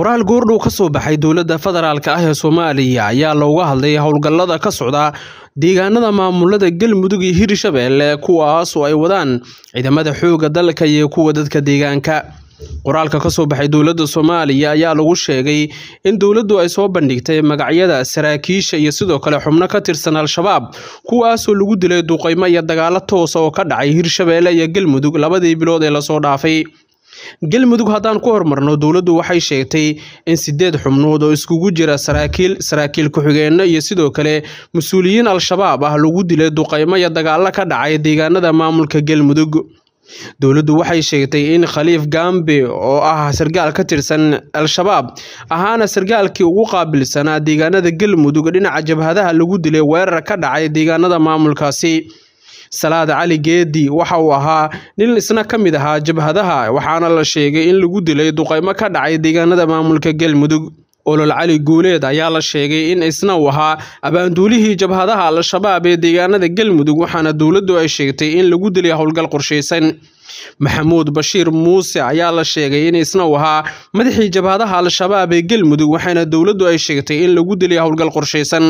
qoraal goordhow ka soo baxay dowladda federaalka ah ee soomaaliya ayaa looga hadlay howlgallada ka socda deegaanada maamulada galmudug iyo hirshabeelle kuwaas oo ay wadaan ciidamada xoogga dalka iyo kuwa dadka deegaanka qoraalka ka soo baxay dowladda soomaaliya ayaa lagu sheegay in dowladdu ay soo bandhigtay magacyada saraakiisha iyo sidoo kale xubno ka tirsan al-shabaab kuwaasoo lagu dilay duqeymo iyo dagaalo toosa ah oo ka dhacay hirshabeelle iyo galmudug labadii bilood ee lasoo dhaafay galmudug haddaan ku horumarno dowladdu waxay sheegtay in sideed xubnood oo iskugu jira saraakiil saraakiil ku-xigeenno iyo sidoo kale mas-uuliyiin al-shabaab ah lagu dilay duqaymo iyo dagaallo ka dhacay deegaanada maamulka galmudug dowladdu waxay sheegtay in khaliif gambe oo ah sargaal ka tirsan al-shabaab ahaana sargaalkii ugu qaabilsanaa deegaanada galmudug dhinaca jabhadaha lagu dilay weerar ka dhacay deegaanada maamulkaasi salaad cali geedi waxa uu ahaa nin isna ka mid ahaa jabhadaha waxaana la sheegay in lagu dilay duqaymo ka dhacay deegaanada maamulka galmudug olol cali guuleed ayaa la sheegay in isna uu ahaa abaanduulihii jabhadaha al-shabaab ee deegaanada galmudug waxaana dowladdu ay sheegtay in lagu dilay howlgal qorshaysan maxamuud bashiir muuse ayaa la sheegay in isna uu ahaa madaxii jabhadaha al-shabaab ee galmudug waxaana dowladdu ay sheegtay in lagu dilay howlgal qorshaysan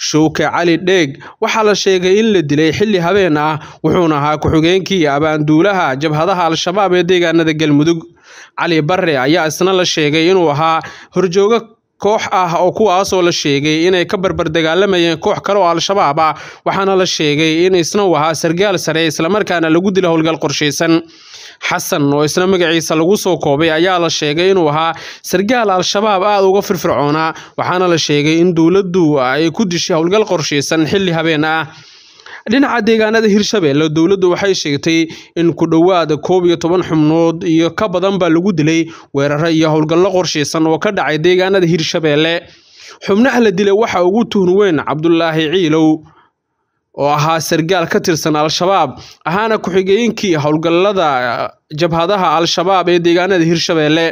shuuke cali dheeg waxaa la sheegay in la dilay xilli habeen ah wuxuuna ahaa ku-xigeenkii abaanduulaha jabhadaha al-shabaab ee deegaanada galmudug cali barre ayaa isna la sheegay inuu ahaa horjoogo koox ah oo kuwaasoo la sheegay inay ka barbar dagaalamayeen koox kale oo al-shabaab ah waxaana la sheegay in isna uu ahaa sargaal sare islamarkaana lagu dilo howlgal qorshaysan xasan oo isna magaciisa lagu soo koobay ayaa la sheegay inuu ahaa sargaal al-shabaab aad uga firfircoonaa waxaana la sheegay in dowladdu ay ku dishay howlgal qorshaysan xilli habeen ah dhinaca deegaanada hirshabeelle dowladdu waxay sheegtay in ku dhowaad koob iyo toban xubnood iyo ka badan baa lagu dilay weeraro iyo howlgallo qorshaysan oo ka dhacay deegaanada hirshabeelle xubnaha la dilay waxaa ugu tuhun weyn cabdulaahi ciilow oo ahaa sargaal ka tirsan al-shabaab ahaana ku-xigeenkii howlgallada jabhadaha al-shabaab ee deegaanada hirshabeelle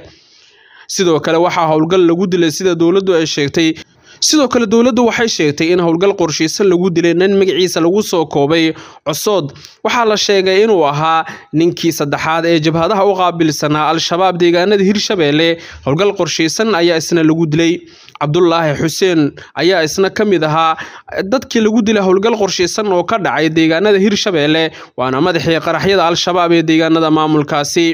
sidoo kale waxaa howlgal lagu dilay sida dowladdu ay sheegtay sidoo kale dowladdu waxay sheegtay in howlgal qorshaysan lagu dilay nin magaciisa lagu soo koobay cosood waxaa la sheegay inuu ahaa ninkii saddexaad ee jabhadaha u qaabilsanaa al-shabaab deegaanada hirshabeelle howlgal qorshaysan ayaa isna lagu dilay cabdulaahi xuseen ayaa isna ka mid ahaa dadkii lagu dilay howlgal qorshaysan oo ka dhacay deegaanada hirshabeelle waana madaxii qaraxyada al-shabaab ee deegaanada maamulkaasi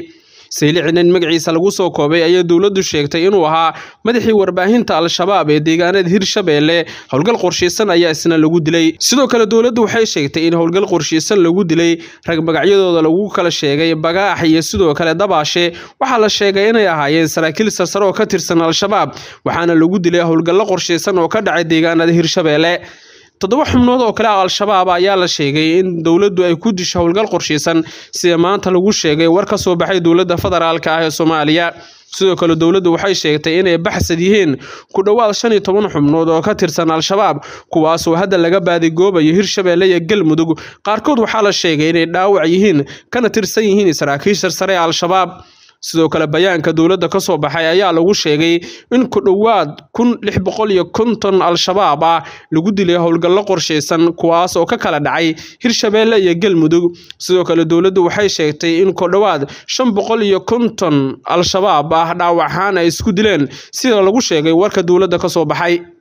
saylicinin magaciisa lagu soo koobay ayaa dowladdu sheegtay inuu ahaa madaxii warbaahinta al-shabaab ee deegaanada hirshabeelle howlgal qorshaysan ayaa isna lagu dilay sidoo kale dowladdu waxay sheegtay in howlgal qorshaysan lagu dilay rag magacyadooda lagu kala sheegay bagaax iyo sidoo kale dabaashe waxaa la sheegay inay ahaayeen saraakiil sarsare oo ka tirsan al-shabaab waxaana lagu dilay howlgallo qorshaysan oo ka dhacay deegaanada hirshabeelle toddoba xubnood oo kale ah al-shabaab ayaa la sheegay in dowladdu ay ku disho howlgal qorshaysan sida maanta lagu sheegay war ka soo baxay dowladda federaalka ah ee soomaaliya sidoo kale dowladdu waxay sheegtay inay baxsad yihiin ku dhowaad shan iyo toban xubnood oo ka tirsan al-shabaab kuwaasoo hadda laga baadigoobayo hirshabeelle iyo galmudug qaarkood waxaa la sheegay inay dhaawac yihiin kana tirsan yihiin saraakiisha sare ee al-shabaab sidoo kale bayaanka dowladda ka soo baxay ayaa lagu sheegay in ku dhowaad kun lix boqol iyo konton al-shabaab ah lagu dilay howlgallo qorshaysan kuwaas oo ka kala dhacay hirshabeelle iyo galmudug sidoo kale dowladdu waxay sheegtay in kudhowaad shan boqol iyo konton al-shabaab ah dhaawacaan ay isku dileen sida lagu sheegay warka dowladda ka soo baxay